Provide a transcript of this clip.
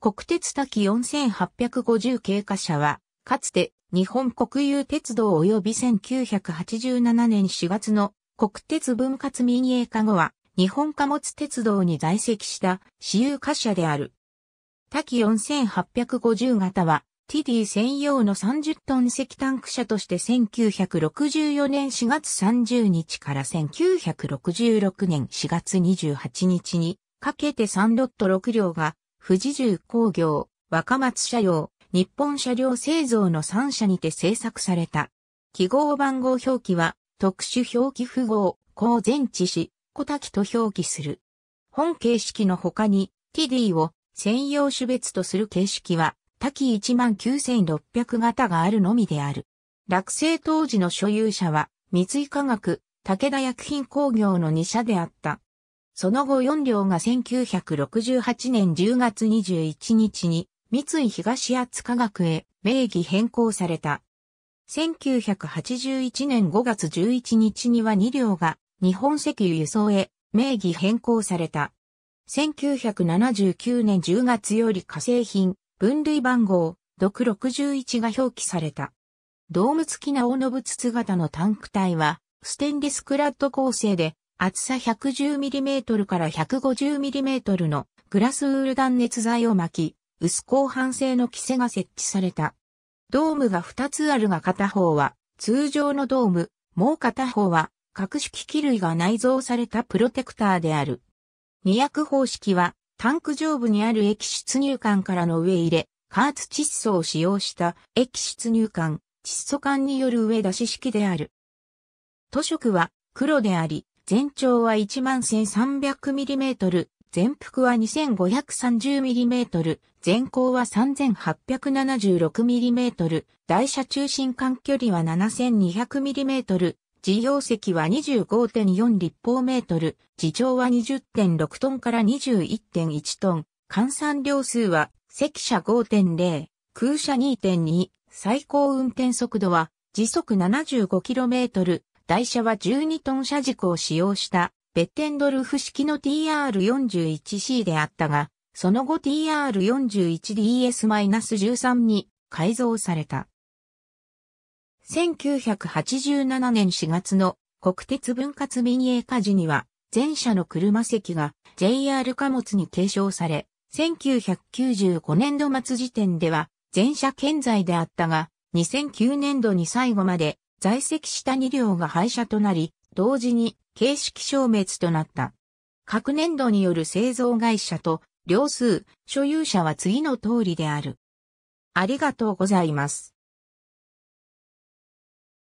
国鉄滝4850経過車は、かつて日本国有鉄道及び1987年4月の国鉄分割民営化後は日本貨物鉄道に在籍した私有貨車である。滝4850型は TD 専用の30トン石炭区車として1964年4月30日から1966年4月28日にかけて3ロット6両が富士重工業、若松車用、日本車両製造の3社にて製作された。記号番号表記は、特殊表記符号、公前置詞、小滝と表記する。本形式の他に、TD を専用種別とする形式は、滝19600型があるのみである。落成当時の所有者は、三井化学、武田薬品工業の2社であった。その後4両が1968年10月21日に三井東厚科学へ名義変更された。1981年5月11日には2両が日本石油輸送へ名義変更された。1979年10月より火成品、分類番号、毒61が表記された。ドーム付きな大のぶ筒型のタンク体は、ステンレスクラッド構成で、厚さ 110mm から 150mm のグラスウール断熱材を巻き、薄鋼板製の規制が設置された。ドームが2つあるが片方は通常のドーム、もう片方は格式機類が内蔵されたプロテクターである。二役方式はタンク上部にある液出入管からの上入れ、加圧窒素を使用した液出入管、窒素管による上出し式である。塗色は黒であり、全長は 11,300mm、全幅は 2530mm、全高は 3876mm、台車中心間距離は 7200mm、事業席は25.4立方メートル、自重は20.6トンから21.1トン、換算量数は、赤車5.0、空車2.2、最高運転速度は、時速 75km、台車は12トン車軸を使用したベッテンドルフ式の TR41C であったが、その後 TR41DS-13 に改造された。1987年4月の国鉄分割民営化時には、全車の車席が JR 貨物に継承され、1995年度末時点では全車健在であったが、2009年度に最後まで在籍した2両が廃車となり、同時に形式消滅となった。各年度による製造会社と両数、所有者は次の通りである。ありがとうございます。